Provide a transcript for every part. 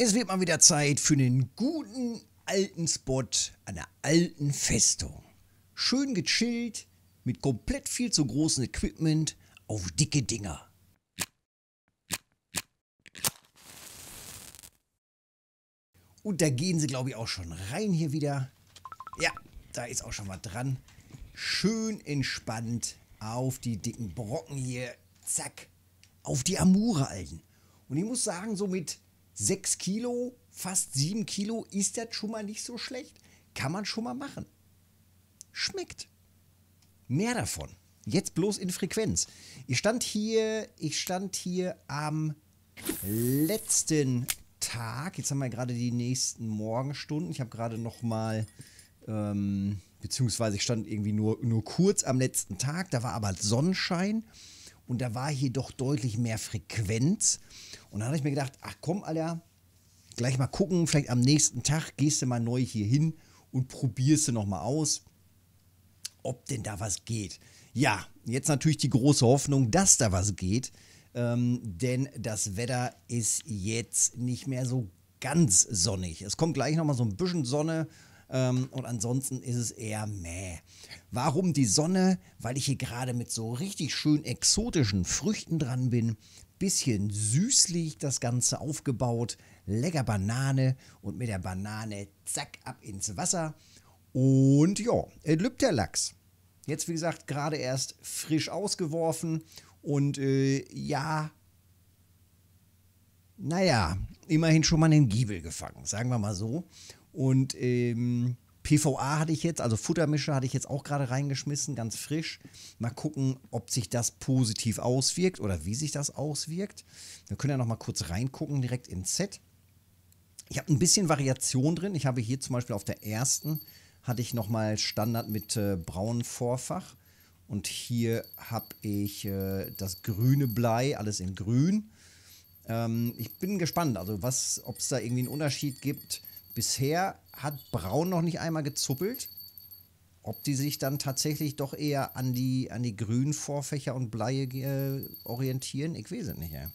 Es wird mal wieder Zeit für einen guten alten Spot an der alten Festung. Schön gechillt, mit komplett viel zu großem Equipment auf dicke Dinger. Und da gehen sie, glaube ich, auch schon rein hier wieder. Ja, da ist auch schon was dran. Schön entspannt auf die dicken Brocken hier. Zack. Auf die Amure, Alten. Und ich muss sagen, so mit 6 Kilo, fast 7 Kilo, ist das schon mal nicht so schlecht. Kann man schon mal machen. Schmeckt. Mehr davon. Jetzt bloß in Frequenz. Ich stand hier, ich stand hier am letzten Tag. Jetzt haben wir gerade die nächsten Morgenstunden. Ich habe gerade noch mal, ähm, beziehungsweise ich stand irgendwie nur, nur kurz am letzten Tag. Da war aber Sonnenschein. Und da war hier doch deutlich mehr Frequenz. Und da habe ich mir gedacht, ach komm, Alter, gleich mal gucken, vielleicht am nächsten Tag gehst du mal neu hier hin und probierst du nochmal aus, ob denn da was geht. Ja, jetzt natürlich die große Hoffnung, dass da was geht. Ähm, denn das Wetter ist jetzt nicht mehr so ganz sonnig. Es kommt gleich nochmal so ein bisschen Sonne ähm, und ansonsten ist es eher mäh. Warum die Sonne? Weil ich hier gerade mit so richtig schön exotischen Früchten dran bin. Bisschen süßlich das Ganze aufgebaut. Lecker Banane und mit der Banane zack ab ins Wasser. Und ja, Ellipterlachs. Jetzt, wie gesagt, gerade erst frisch ausgeworfen. Und äh, ja, naja, immerhin schon mal einen Giebel gefangen, sagen wir mal so. Und ähm, PVA hatte ich jetzt, also Futtermischer hatte ich jetzt auch gerade reingeschmissen, ganz frisch. Mal gucken, ob sich das positiv auswirkt oder wie sich das auswirkt. Wir können ja nochmal kurz reingucken, direkt ins Set. Ich habe ein bisschen Variation drin. Ich habe hier zum Beispiel auf der ersten hatte ich nochmal Standard mit äh, braunen Vorfach. Und hier habe ich äh, das grüne Blei, alles in grün. Ähm, ich bin gespannt, also was, ob es da irgendwie einen Unterschied gibt Bisher hat Braun noch nicht einmal gezuppelt. Ob die sich dann tatsächlich doch eher an die, an die grünen Vorfächer und Bleie äh, orientieren, ich weiß es nicht. Ey.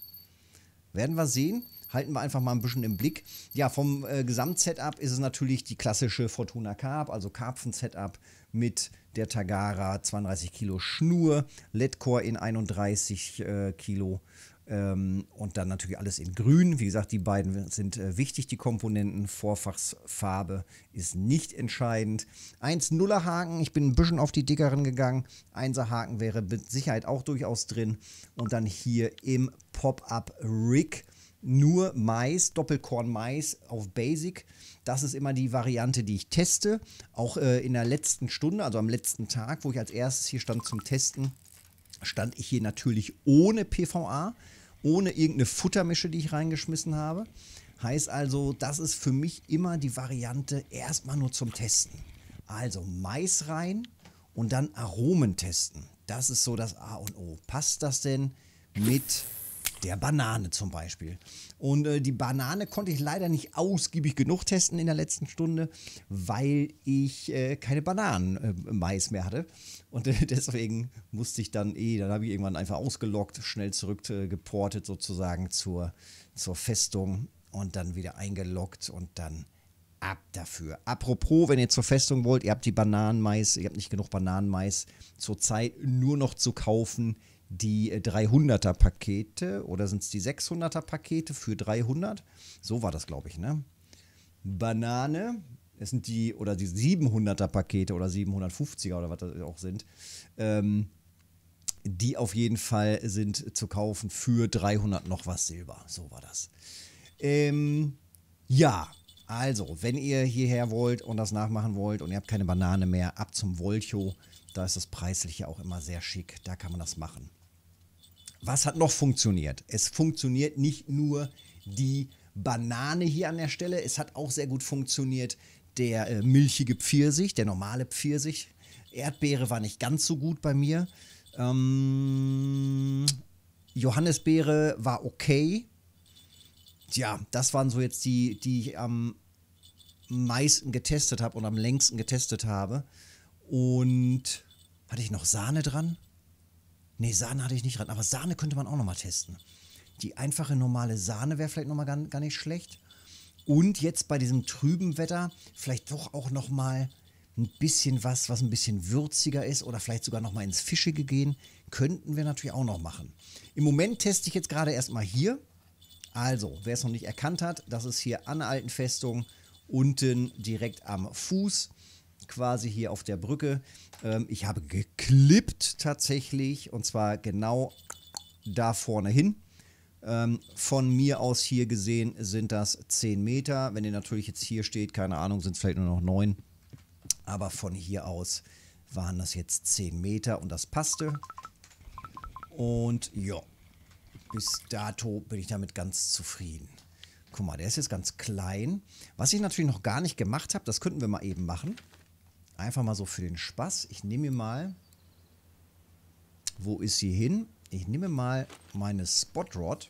Werden wir sehen. Halten wir einfach mal ein bisschen im Blick. Ja, vom äh, Gesamtsetup ist es natürlich die klassische Fortuna Carp, also Karpfen-Setup mit der Tagara 32 Kilo Schnur, Letcore in 31 äh, Kilo ähm, und dann natürlich alles in grün. Wie gesagt, die beiden sind äh, wichtig, die Komponenten. Vorfachsfarbe ist nicht entscheidend. 1-0er Haken, ich bin ein bisschen auf die dickeren gegangen. 1er Haken wäre mit Sicherheit auch durchaus drin. Und dann hier im Pop-Up Rig nur Mais, Doppelkorn Mais auf Basic. Das ist immer die Variante, die ich teste. Auch äh, in der letzten Stunde, also am letzten Tag, wo ich als erstes hier stand zum Testen, stand ich hier natürlich ohne PVA, ohne irgendeine Futtermische, die ich reingeschmissen habe. Heißt also, das ist für mich immer die Variante erstmal nur zum Testen. Also Mais rein und dann Aromen testen. Das ist so das A und O. Passt das denn mit der Banane zum Beispiel. Und äh, die Banane konnte ich leider nicht ausgiebig genug testen in der letzten Stunde, weil ich äh, keine Bananenmais mehr hatte. Und äh, deswegen musste ich dann eh, dann habe ich irgendwann einfach ausgelockt, schnell zurückgeportet äh, sozusagen zur, zur Festung und dann wieder eingeloggt und dann ab dafür. Apropos, wenn ihr zur Festung wollt, ihr habt die Bananenmais, ihr habt nicht genug Bananenmais zurzeit nur noch zu kaufen die 300er äh, Pakete oder sind es die 600er Pakete für 300? So war das, glaube ich, ne? Banane, es sind die, oder die 700er Pakete oder 750er oder was das auch sind, ähm, die auf jeden Fall sind zu kaufen für 300 noch was Silber. So war das. Ähm, ja, also, wenn ihr hierher wollt und das nachmachen wollt und ihr habt keine Banane mehr, ab zum Volcho. Da ist das preisliche auch immer sehr schick. Da kann man das machen. Was hat noch funktioniert? Es funktioniert nicht nur die Banane hier an der Stelle, es hat auch sehr gut funktioniert der äh, milchige Pfirsich, der normale Pfirsich. Erdbeere war nicht ganz so gut bei mir. Ähm, Johannisbeere war okay. Tja, das waren so jetzt die, die ich am meisten getestet habe und am längsten getestet habe. Und hatte ich noch Sahne dran? Nee, Sahne hatte ich nicht ran, aber Sahne könnte man auch nochmal testen. Die einfache normale Sahne wäre vielleicht nochmal gar, gar nicht schlecht. Und jetzt bei diesem trüben Wetter vielleicht doch auch nochmal ein bisschen was, was ein bisschen würziger ist oder vielleicht sogar nochmal ins Fischige gehen, könnten wir natürlich auch noch machen. Im Moment teste ich jetzt gerade erstmal hier. Also, wer es noch nicht erkannt hat, das ist hier an der alten Festung unten direkt am Fuß quasi hier auf der Brücke. Ähm, ich habe geklippt tatsächlich und zwar genau da vorne hin. Ähm, von mir aus hier gesehen sind das 10 Meter. Wenn ihr natürlich jetzt hier steht, keine Ahnung, sind es vielleicht nur noch 9. Aber von hier aus waren das jetzt 10 Meter und das passte. Und ja, bis dato bin ich damit ganz zufrieden. Guck mal, der ist jetzt ganz klein. Was ich natürlich noch gar nicht gemacht habe, das könnten wir mal eben machen. Einfach mal so für den Spaß. Ich nehme mir mal, wo ist sie hin? Ich nehme mal meine Spot Rod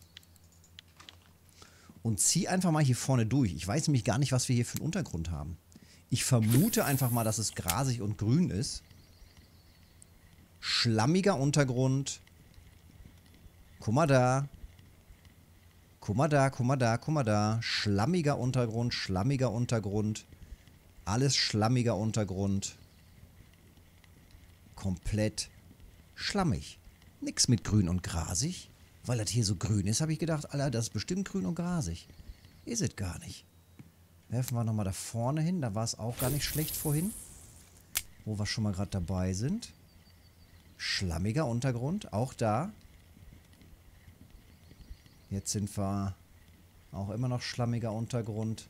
und ziehe einfach mal hier vorne durch. Ich weiß nämlich gar nicht, was wir hier für einen Untergrund haben. Ich vermute einfach mal, dass es grasig und grün ist. Schlammiger Untergrund. Guck mal da. Guck mal da, guck mal da, guck mal da. Schlammiger Untergrund, schlammiger Untergrund. Alles schlammiger Untergrund. Komplett schlammig. Nix mit grün und grasig. Weil das hier so grün ist, habe ich gedacht, Alter, das ist bestimmt grün und grasig. Ist es gar nicht. Werfen wir nochmal da vorne hin. Da war es auch gar nicht schlecht vorhin. Wo wir schon mal gerade dabei sind. Schlammiger Untergrund, auch da. Jetzt sind wir auch immer noch schlammiger Untergrund.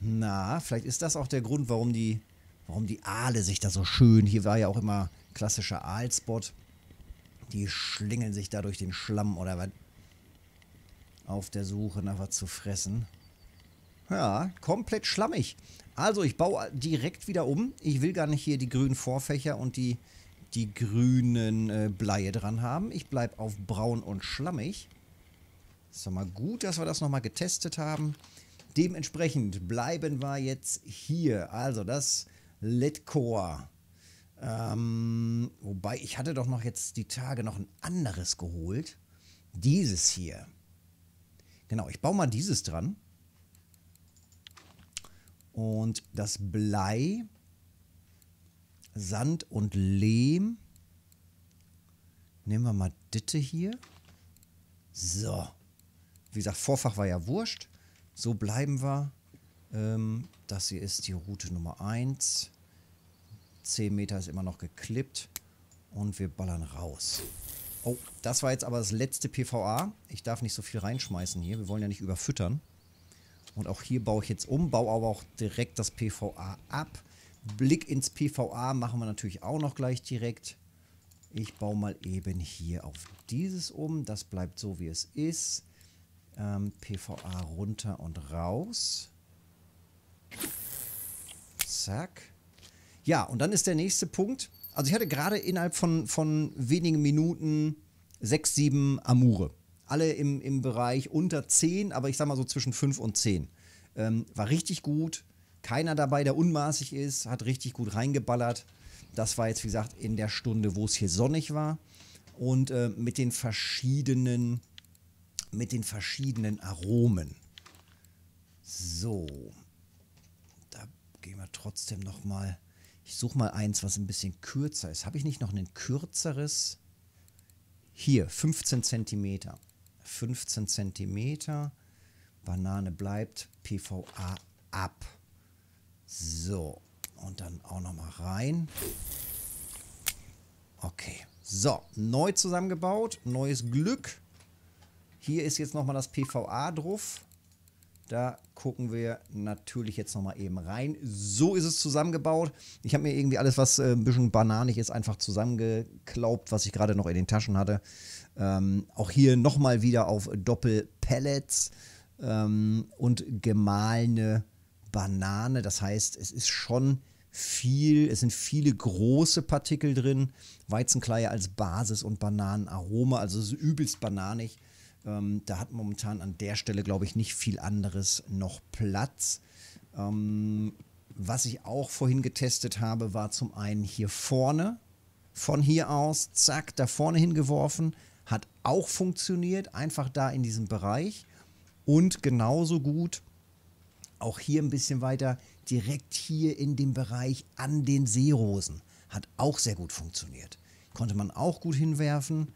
Na, vielleicht ist das auch der Grund, warum die, warum die Aale sich da so schön. Hier war ja auch immer klassischer Aalspot. Die schlingeln sich da durch den Schlamm oder was. Auf der Suche nach was zu fressen. Ja, komplett schlammig. Also, ich baue direkt wieder um. Ich will gar nicht hier die grünen Vorfächer und die, die grünen äh, Bleie dran haben. Ich bleibe auf braun und schlammig. Ist doch mal gut, dass wir das nochmal getestet haben. Dementsprechend bleiben wir jetzt hier. Also das Letcore. Ähm, wobei, ich hatte doch noch jetzt die Tage noch ein anderes geholt. Dieses hier. Genau, ich baue mal dieses dran. Und das Blei, Sand und Lehm. Nehmen wir mal Ditte hier. So. Wie gesagt, Vorfach war ja wurscht. So bleiben wir. Ähm, das hier ist die Route Nummer 1. 10 Meter ist immer noch geklippt. Und wir ballern raus. Oh, das war jetzt aber das letzte PVA. Ich darf nicht so viel reinschmeißen hier. Wir wollen ja nicht überfüttern. Und auch hier baue ich jetzt um, baue aber auch direkt das PVA ab. Blick ins PVA machen wir natürlich auch noch gleich direkt. Ich baue mal eben hier auf dieses um. Das bleibt so, wie es ist. Ähm, PVA runter und raus. Zack. Ja, und dann ist der nächste Punkt. Also ich hatte gerade innerhalb von, von wenigen Minuten sechs, sieben Amure. Alle im, im Bereich unter 10, aber ich sag mal so zwischen 5 und 10. Ähm, war richtig gut. Keiner dabei, der unmaßig ist, hat richtig gut reingeballert. Das war jetzt, wie gesagt, in der Stunde, wo es hier sonnig war. Und äh, mit den verschiedenen mit den verschiedenen Aromen. So, da gehen wir trotzdem nochmal. Ich suche mal eins, was ein bisschen kürzer ist. Habe ich nicht noch ein kürzeres? Hier, 15 cm. 15 cm. Banane bleibt PVA ab. So, und dann auch nochmal rein. Okay, so, neu zusammengebaut, neues Glück. Hier ist jetzt nochmal das PVA drauf. Da gucken wir natürlich jetzt nochmal eben rein. So ist es zusammengebaut. Ich habe mir irgendwie alles, was äh, ein bisschen bananig ist, einfach zusammengeklaubt, was ich gerade noch in den Taschen hatte. Ähm, auch hier nochmal wieder auf Doppelpellets ähm, und gemahlene Banane. Das heißt, es ist schon viel, es sind viele große Partikel drin. Weizenkleie als Basis und Bananenaroma, also es ist übelst bananig. Ähm, da hat momentan an der Stelle, glaube ich, nicht viel anderes noch Platz. Ähm, was ich auch vorhin getestet habe, war zum einen hier vorne, von hier aus, zack, da vorne hingeworfen, hat auch funktioniert, einfach da in diesem Bereich. Und genauso gut auch hier ein bisschen weiter, direkt hier in dem Bereich an den Seerosen. Hat auch sehr gut funktioniert. Konnte man auch gut hinwerfen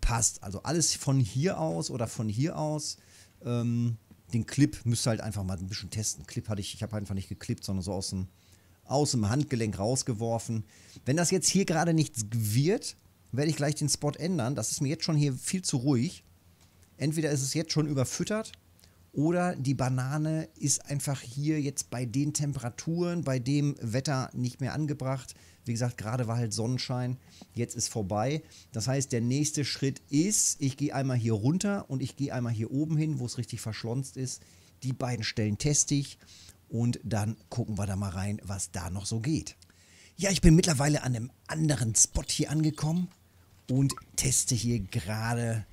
passt. Also alles von hier aus oder von hier aus. Ähm, den Clip müsst ihr halt einfach mal ein bisschen testen. Clip hatte ich, ich habe einfach nicht geklippt, sondern so aus dem, aus dem Handgelenk rausgeworfen. Wenn das jetzt hier gerade nichts wird, werde ich gleich den Spot ändern. Das ist mir jetzt schon hier viel zu ruhig. Entweder ist es jetzt schon überfüttert oder die Banane ist einfach hier jetzt bei den Temperaturen, bei dem Wetter nicht mehr angebracht. Wie gesagt, gerade war halt Sonnenschein, jetzt ist vorbei. Das heißt, der nächste Schritt ist, ich gehe einmal hier runter und ich gehe einmal hier oben hin, wo es richtig verschlonzt ist. Die beiden Stellen teste ich und dann gucken wir da mal rein, was da noch so geht. Ja, ich bin mittlerweile an einem anderen Spot hier angekommen und teste hier gerade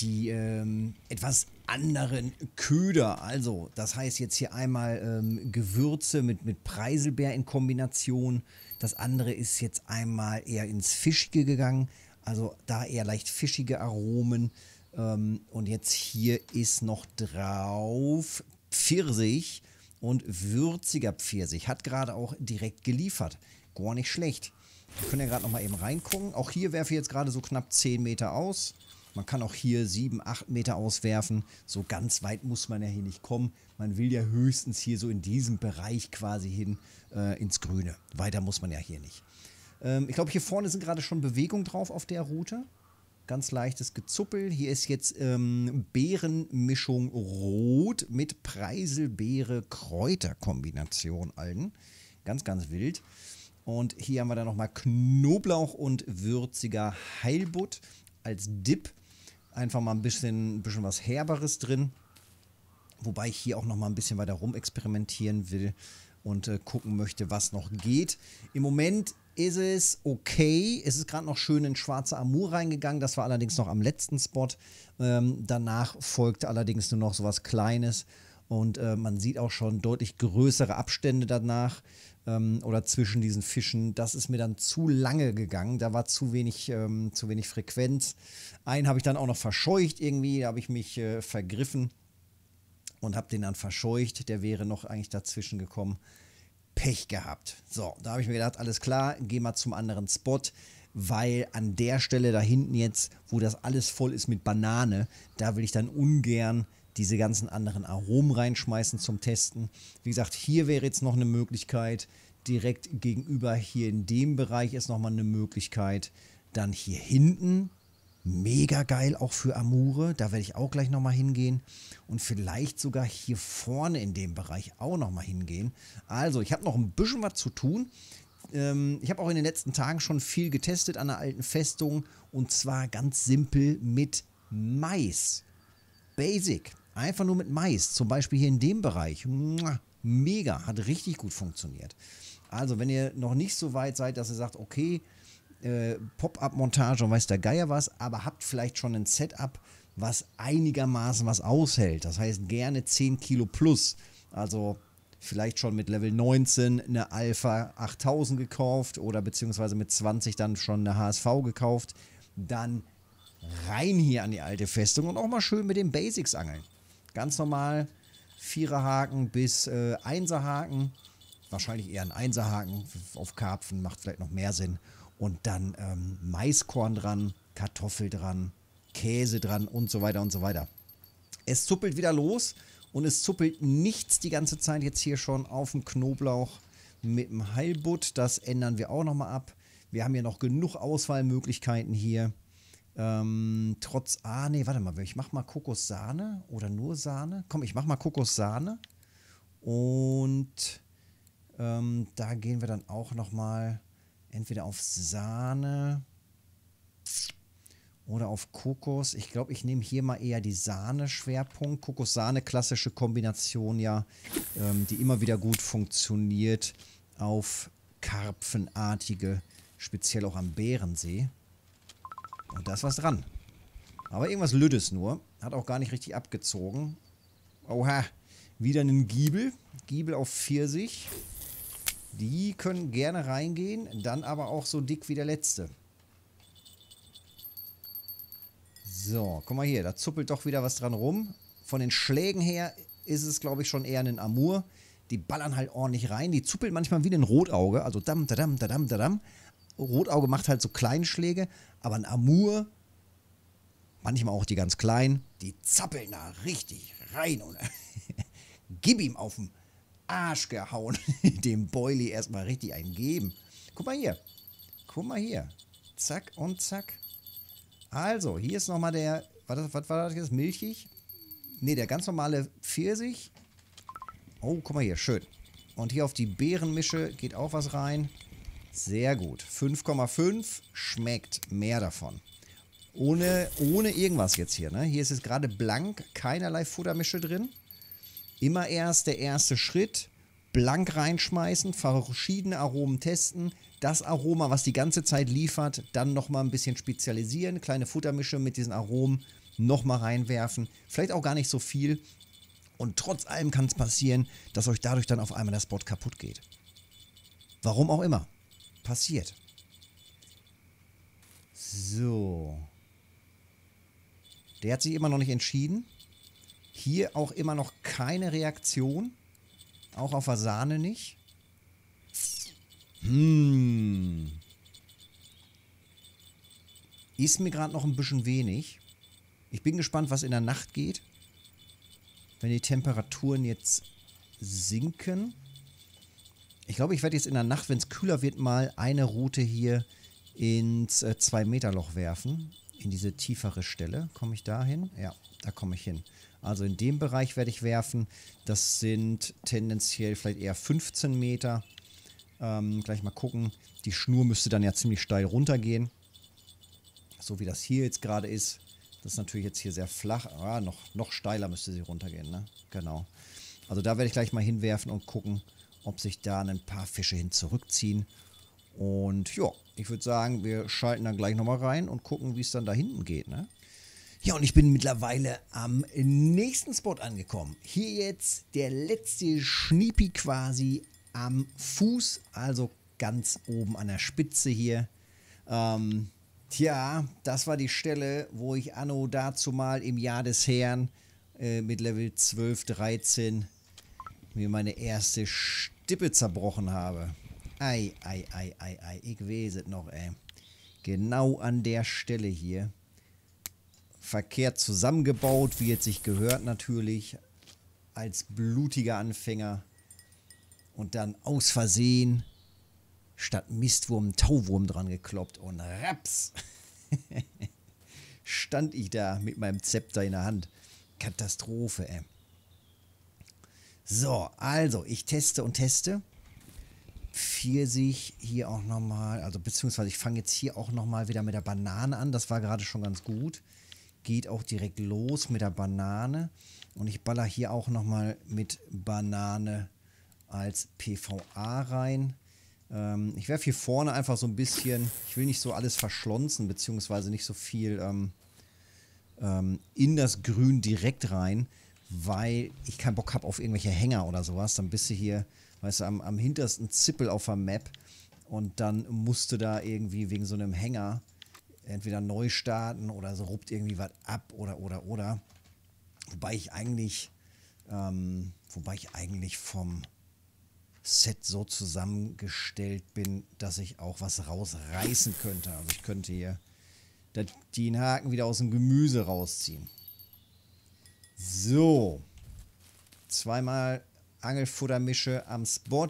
die ähm, etwas anderen Köder. Also, das heißt jetzt hier einmal ähm, Gewürze mit, mit Preiselbeer in Kombination. Das andere ist jetzt einmal eher ins Fischige gegangen. Also da eher leicht fischige Aromen. Ähm, und jetzt hier ist noch drauf Pfirsich und würziger Pfirsich. Hat gerade auch direkt geliefert. Gar nicht schlecht. Wir können ja gerade nochmal eben reingucken. Auch hier werfe ich jetzt gerade so knapp 10 Meter aus. Man kann auch hier sieben, acht Meter auswerfen. So ganz weit muss man ja hier nicht kommen. Man will ja höchstens hier so in diesem Bereich quasi hin äh, ins Grüne. Weiter muss man ja hier nicht. Ähm, ich glaube, hier vorne sind gerade schon Bewegungen drauf auf der Route. Ganz leichtes Gezuppel. Hier ist jetzt ähm, Beerenmischung Rot mit Preiselbeere-Kräuterkombination Algen. Ganz, ganz wild. Und hier haben wir dann nochmal Knoblauch und würziger Heilbutt als Dip. Einfach mal ein bisschen, ein bisschen was Herberes drin. Wobei ich hier auch noch mal ein bisschen weiter rum experimentieren will und äh, gucken möchte, was noch geht. Im Moment ist es okay. Es ist gerade noch schön in schwarze Amur reingegangen. Das war allerdings noch am letzten Spot. Ähm, danach folgte allerdings nur noch so was Kleines. Und äh, man sieht auch schon deutlich größere Abstände danach ähm, oder zwischen diesen Fischen. Das ist mir dann zu lange gegangen. Da war zu wenig, ähm, zu wenig Frequenz. Einen habe ich dann auch noch verscheucht irgendwie. Da habe ich mich äh, vergriffen und habe den dann verscheucht. Der wäre noch eigentlich dazwischen gekommen. Pech gehabt. So, da habe ich mir gedacht, alles klar, geh mal zum anderen Spot, weil an der Stelle da hinten jetzt, wo das alles voll ist mit Banane, da will ich dann ungern diese ganzen anderen Aromen reinschmeißen zum Testen. Wie gesagt, hier wäre jetzt noch eine Möglichkeit. Direkt gegenüber hier in dem Bereich ist nochmal eine Möglichkeit. Dann hier hinten. Mega geil auch für Amure. Da werde ich auch gleich nochmal hingehen. Und vielleicht sogar hier vorne in dem Bereich auch nochmal hingehen. Also, ich habe noch ein bisschen was zu tun ähm, ich habe auch in den letzten Tagen schon viel getestet an der alten Festung und zwar ganz simpel mit Mais. Basic. Einfach nur mit Mais, zum Beispiel hier in dem Bereich. Mega, hat richtig gut funktioniert. Also, wenn ihr noch nicht so weit seid, dass ihr sagt, okay, äh, Pop-up-Montage und weiß der Geier was, aber habt vielleicht schon ein Setup, was einigermaßen was aushält. Das heißt, gerne 10 Kilo plus. Also vielleicht schon mit Level 19 eine Alpha 8000 gekauft oder beziehungsweise mit 20 dann schon eine HSV gekauft. Dann rein hier an die alte Festung und auch mal schön mit den Basics angeln. Ganz normal Viererhaken bis äh, Einserhaken. Wahrscheinlich eher ein Einserhaken auf Karpfen, macht vielleicht noch mehr Sinn. Und dann ähm, Maiskorn dran, Kartoffel dran, Käse dran und so weiter und so weiter. Es zuppelt wieder los und es zuppelt nichts die ganze Zeit jetzt hier schon auf dem Knoblauch mit dem Heilbutt. Das ändern wir auch nochmal ab. Wir haben ja noch genug Auswahlmöglichkeiten hier. Ähm, trotz, ah, nee, warte mal, ich mach mal Kokos-Sahne oder nur Sahne. Komm, ich mach mal Kokos-Sahne. Und ähm, da gehen wir dann auch nochmal entweder auf Sahne oder auf Kokos. Ich glaube, ich nehme hier mal eher die Sahne-Schwerpunkt. Kokos-Sahne, klassische Kombination ja, ähm, die immer wieder gut funktioniert auf Karpfenartige, speziell auch am Bärensee. Und da ist was dran. Aber irgendwas Lüdes nur. Hat auch gar nicht richtig abgezogen. Oha. Wieder einen Giebel. Giebel auf Pfirsich. Die können gerne reingehen. Dann aber auch so dick wie der letzte. So, guck mal hier. Da zuppelt doch wieder was dran rum. Von den Schlägen her ist es, glaube ich, schon eher ein Amur. Die ballern halt ordentlich rein. Die zuppeln manchmal wie ein Rotauge. Also dam, da dam, da dam, da dam. Da, dam. Rotauge macht halt so Kleinschläge, aber ein Amur, manchmal auch die ganz kleinen, die zappeln da richtig rein und gib ihm auf den Arsch gehauen, dem Boily erstmal richtig einen geben. Guck mal hier, guck mal hier, zack und zack. Also, hier ist nochmal der, was, was war das jetzt, milchig? Ne, der ganz normale Pfirsich. Oh, guck mal hier, schön. Und hier auf die Beerenmische geht auch was rein. Sehr gut. 5,5 schmeckt mehr davon. Ohne, ohne irgendwas jetzt hier. Ne? Hier ist es gerade blank, keinerlei Futtermische drin. Immer erst der erste Schritt. Blank reinschmeißen, verschiedene Aromen testen. Das Aroma, was die ganze Zeit liefert, dann nochmal ein bisschen spezialisieren. Kleine Futtermische mit diesen Aromen nochmal reinwerfen. Vielleicht auch gar nicht so viel. Und trotz allem kann es passieren, dass euch dadurch dann auf einmal der Spot kaputt geht. Warum auch immer passiert. So. Der hat sich immer noch nicht entschieden. Hier auch immer noch keine Reaktion. Auch auf Fasane nicht. Hm. Ist mir gerade noch ein bisschen wenig. Ich bin gespannt, was in der Nacht geht. Wenn die Temperaturen jetzt sinken. Ich glaube, ich werde jetzt in der Nacht, wenn es kühler wird, mal eine Route hier ins 2-Meter-Loch äh, werfen. In diese tiefere Stelle. Komme ich da hin? Ja, da komme ich hin. Also in dem Bereich werde ich werfen. Das sind tendenziell vielleicht eher 15 Meter. Ähm, gleich mal gucken. Die Schnur müsste dann ja ziemlich steil runtergehen. So wie das hier jetzt gerade ist. Das ist natürlich jetzt hier sehr flach. Ah, noch, noch steiler müsste sie runtergehen, ne? Genau. Also da werde ich gleich mal hinwerfen und gucken, ob sich da ein paar Fische hin zurückziehen. Und ja, ich würde sagen, wir schalten dann gleich nochmal rein und gucken, wie es dann da hinten geht. Ne? Ja, und ich bin mittlerweile am nächsten Spot angekommen. Hier jetzt der letzte Schniepi quasi am Fuß, also ganz oben an der Spitze hier. Ähm, tja, das war die Stelle, wo ich anno dazu mal im Jahr des Herrn äh, mit Level 12, 13 mir meine erste Stippe zerbrochen habe. Ei, ei, ei, ei, ei, ich weiß noch, ey. Genau an der Stelle hier. Verkehrt zusammengebaut, wie es sich gehört natürlich. Als blutiger Anfänger. Und dann aus Versehen statt Mistwurm Tauwurm dran gekloppt und raps. Stand ich da mit meinem Zepter in der Hand. Katastrophe, ey. So, also ich teste und teste. Pfirsich hier auch nochmal, also beziehungsweise ich fange jetzt hier auch nochmal wieder mit der Banane an. Das war gerade schon ganz gut. Geht auch direkt los mit der Banane. Und ich baller hier auch nochmal mit Banane als PVA rein. Ähm, ich werfe hier vorne einfach so ein bisschen, ich will nicht so alles verschlonzen, beziehungsweise nicht so viel ähm, ähm, in das Grün direkt rein weil ich keinen Bock habe auf irgendwelche Hänger oder sowas. Dann bist du hier, weißt du, am, am hintersten Zippel auf der Map und dann musst du da irgendwie wegen so einem Hänger entweder neu starten oder so ruppt irgendwie was ab oder oder oder. Wobei ich eigentlich, ähm, wobei ich eigentlich vom Set so zusammengestellt bin, dass ich auch was rausreißen könnte. Also ich könnte hier den Haken wieder aus dem Gemüse rausziehen. So. Zweimal Angelfuttermische am Spot.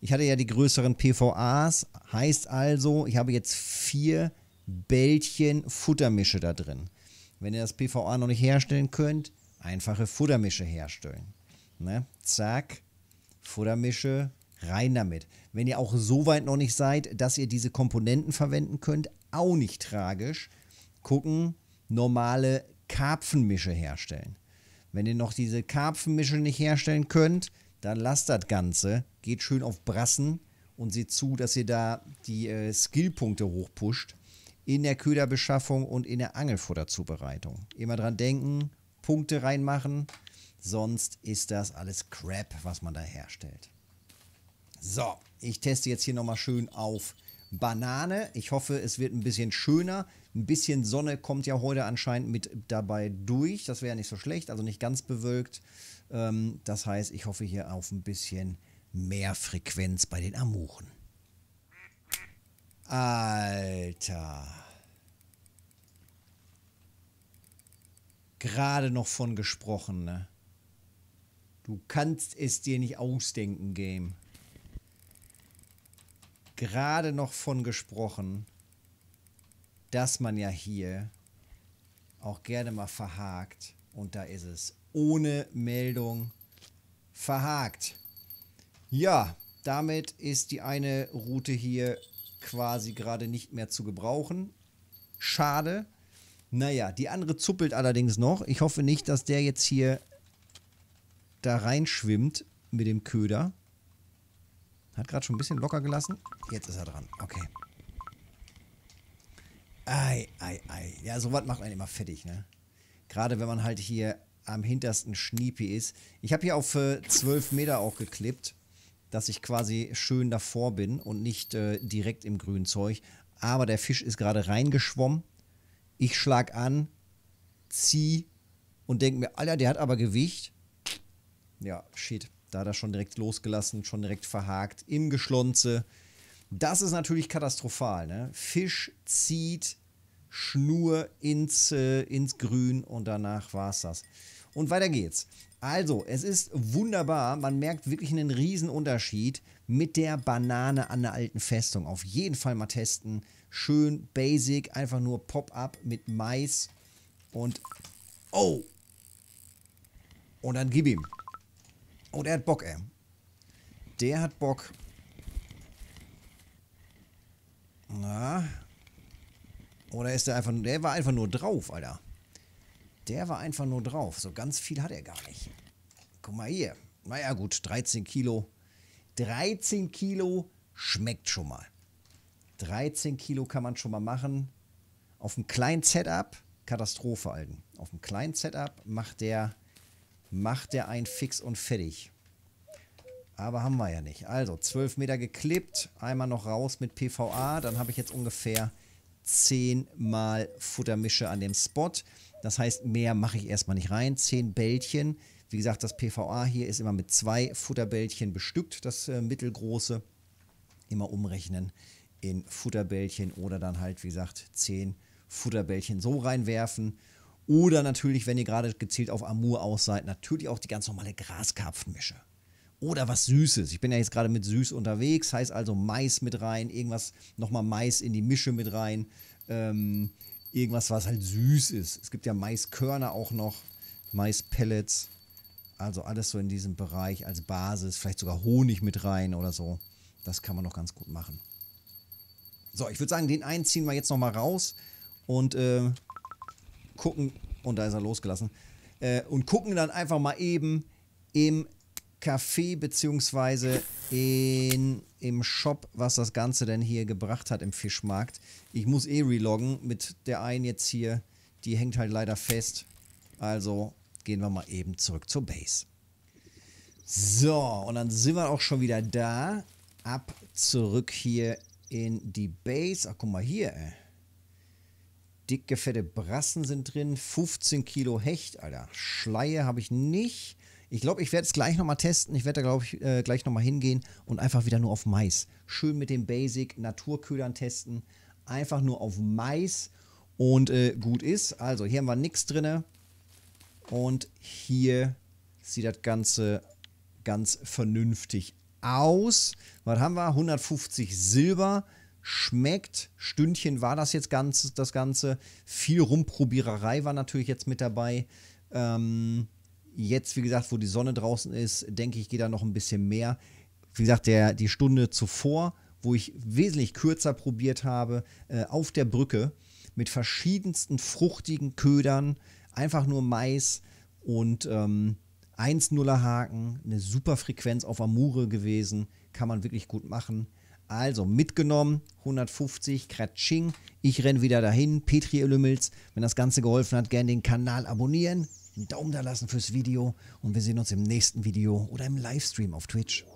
Ich hatte ja die größeren PVAs, heißt also, ich habe jetzt vier Bällchen Futtermische da drin. Wenn ihr das PVA noch nicht herstellen könnt, einfache Futtermische herstellen. Ne? Zack, Futtermische, rein damit. Wenn ihr auch so weit noch nicht seid, dass ihr diese Komponenten verwenden könnt, auch nicht tragisch. Gucken, normale Karpfenmische herstellen. Wenn ihr noch diese Karpfenmischel nicht herstellen könnt, dann lasst das Ganze. Geht schön auf Brassen und seht zu, dass ihr da die äh, Skillpunkte hochpusht. In der Köderbeschaffung und in der Angelfutterzubereitung. Immer dran denken, Punkte reinmachen. Sonst ist das alles Crap, was man da herstellt. So, ich teste jetzt hier nochmal schön auf Banane. Ich hoffe, es wird ein bisschen schöner. Ein bisschen Sonne kommt ja heute anscheinend mit dabei durch. Das wäre ja nicht so schlecht, also nicht ganz bewölkt. Ähm, das heißt, ich hoffe hier auf ein bisschen mehr Frequenz bei den Amuren. Alter. Gerade noch von gesprochen, ne? Du kannst es dir nicht ausdenken, Game. Gerade noch von gesprochen dass man ja hier auch gerne mal verhakt. Und da ist es. Ohne Meldung verhakt. Ja, damit ist die eine Route hier quasi gerade nicht mehr zu gebrauchen. Schade. Naja, die andere zuppelt allerdings noch. Ich hoffe nicht, dass der jetzt hier da reinschwimmt mit dem Köder. Hat gerade schon ein bisschen locker gelassen. Jetzt ist er dran. Okay. Ei, ei, ei. Ja, sowas macht man immer fertig, ne? Gerade wenn man halt hier am hintersten Schniepi ist. Ich habe hier auf äh, 12 Meter auch geklippt, dass ich quasi schön davor bin und nicht äh, direkt im grünen Zeug. Aber der Fisch ist gerade reingeschwommen. Ich schlag an, zieh und denke mir, Alter, der hat aber Gewicht. Ja, shit. Da hat er schon direkt losgelassen, schon direkt verhakt, im Geschlonze. Das ist natürlich katastrophal. Ne? Fisch zieht Schnur ins, äh, ins Grün und danach war es das. Und weiter geht's. Also, es ist wunderbar. Man merkt wirklich einen Riesenunterschied mit der Banane an der alten Festung. Auf jeden Fall mal testen. Schön basic, einfach nur Pop-up mit Mais und... Oh! Und dann gib ihm. Oh, der hat Bock, ey. Der hat Bock. Na. Oder ist der einfach nur. Der war einfach nur drauf, Alter. Der war einfach nur drauf. So ganz viel hat er gar nicht. Guck mal hier. Naja, gut, 13 Kilo. 13 Kilo schmeckt schon mal. 13 Kilo kann man schon mal machen. Auf einem kleinen Setup, Katastrophe, Alten. Auf einem kleinen Setup macht der, macht der einen fix und fertig. Aber haben wir ja nicht. Also 12 Meter geklebt, einmal noch raus mit PVA. Dann habe ich jetzt ungefähr 10 mal Futtermische an dem Spot. Das heißt, mehr mache ich erstmal nicht rein. 10 Bällchen. Wie gesagt, das PVA hier ist immer mit zwei Futterbällchen bestückt, das äh, mittelgroße. Immer umrechnen in Futterbällchen oder dann halt, wie gesagt, 10 Futterbällchen so reinwerfen. Oder natürlich, wenn ihr gerade gezielt auf Amur aus seid, natürlich auch die ganz normale Graskarpfenmische oder was Süßes. Ich bin ja jetzt gerade mit Süß unterwegs, heißt also Mais mit rein, irgendwas, nochmal Mais in die Mische mit rein, ähm, irgendwas, was halt süß ist. Es gibt ja Maiskörner auch noch, Maispellets, also alles so in diesem Bereich als Basis, vielleicht sogar Honig mit rein oder so. Das kann man noch ganz gut machen. So, ich würde sagen, den einen ziehen wir jetzt nochmal raus und äh, gucken, und da ist er losgelassen, äh, und gucken dann einfach mal eben im Café beziehungsweise in, im Shop, was das Ganze denn hier gebracht hat im Fischmarkt. Ich muss eh reloggen mit der einen jetzt hier. Die hängt halt leider fest. Also gehen wir mal eben zurück zur Base. So, und dann sind wir auch schon wieder da. Ab zurück hier in die Base. Ach, guck mal hier, ey. Äh. Dicke, fette Brassen sind drin. 15 Kilo Hecht, Alter. Schleie habe ich nicht. Ich glaube, ich werde es gleich nochmal testen. Ich werde da, glaube ich, äh, gleich nochmal hingehen und einfach wieder nur auf Mais. Schön mit dem Basic Naturködern testen. Einfach nur auf Mais und äh, gut ist. Also hier haben wir nichts drin. Und hier sieht das Ganze ganz vernünftig aus. Was haben wir? 150 Silber. Schmeckt. Stündchen war das jetzt ganz, das Ganze. Viel Rumprobiererei war natürlich jetzt mit dabei. Ähm, Jetzt, wie gesagt, wo die Sonne draußen ist, denke ich, geht da noch ein bisschen mehr. Wie gesagt, der, die Stunde zuvor, wo ich wesentlich kürzer probiert habe, äh, auf der Brücke mit verschiedensten fruchtigen Ködern, einfach nur Mais und ähm, 1-0er Haken, eine super Frequenz auf Amure gewesen, kann man wirklich gut machen. Also mitgenommen, 150, Kratsching. Ich renn wieder dahin. Petri Lümmels, wenn das Ganze geholfen hat, gerne den Kanal abonnieren einen Daumen da lassen fürs Video und wir sehen uns im nächsten Video oder im Livestream auf Twitch.